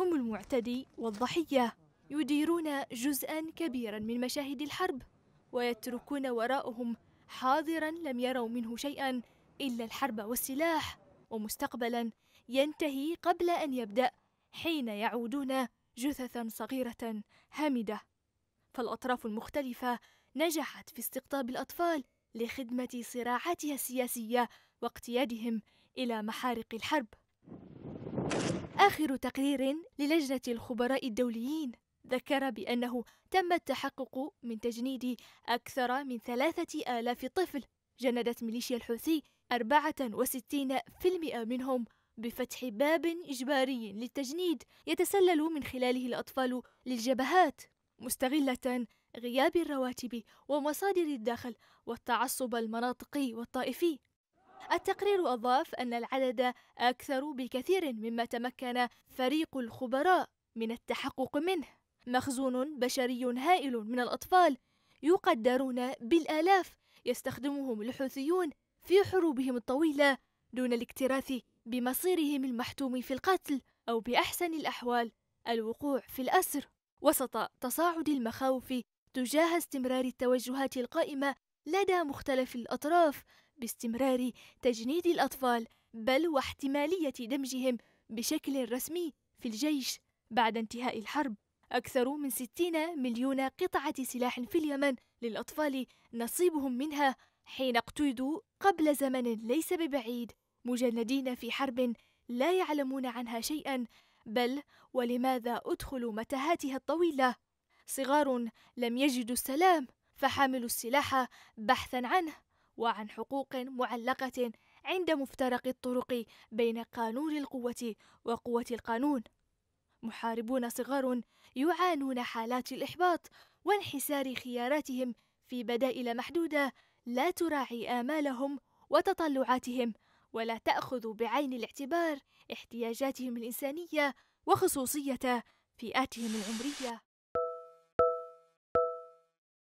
هم المعتدي والضحية يديرون جزءا كبيرا من مشاهد الحرب ويتركون وراءهم حاضرا لم يروا منه شيئا إلا الحرب والسلاح ومستقبلا ينتهي قبل أن يبدأ حين يعودون جثثا صغيرة هامدة فالأطراف المختلفة نجحت في استقطاب الأطفال لخدمة صراعاتها السياسية واقتيادهم إلى محارق الحرب آخر تقرير للجنة الخبراء الدوليين ذكر بأنه تم التحقق من تجنيد أكثر من ثلاثة آلاف طفل جندت ميليشيا الحوثي 64% منهم بفتح باب إجباري للتجنيد يتسلل من خلاله الأطفال للجبهات مستغلة غياب الرواتب ومصادر الدخل والتعصب المناطقي والطائفي التقرير أضاف أن العدد أكثر بكثير مما تمكن فريق الخبراء من التحقق منه مخزون بشري هائل من الأطفال يقدرون بالآلاف يستخدمهم الحوثيون في حروبهم الطويلة دون الاكتراث بمصيرهم المحتوم في القتل أو بأحسن الأحوال الوقوع في الأسر وسط تصاعد المخاوف تجاه استمرار التوجهات القائمة لدى مختلف الأطراف باستمرار تجنيد الأطفال بل واحتمالية دمجهم بشكل رسمي في الجيش بعد انتهاء الحرب أكثر من 60 مليون قطعة سلاح في اليمن للأطفال نصيبهم منها حين اقتيدوا قبل زمن ليس ببعيد مجندين في حرب لا يعلمون عنها شيئا بل ولماذا أدخلوا متاهاتها الطويلة صغار لم يجدوا السلام فحاملوا السلاح بحثا عنه وعن حقوق معلقة عند مفترق الطرق بين قانون القوة وقوة القانون. محاربون صغار يعانون حالات الإحباط وانحسار خياراتهم في بدائل محدودة لا تراعي آمالهم وتطلعاتهم ولا تأخذ بعين الاعتبار احتياجاتهم الإنسانية وخصوصية فئاتهم العمرية.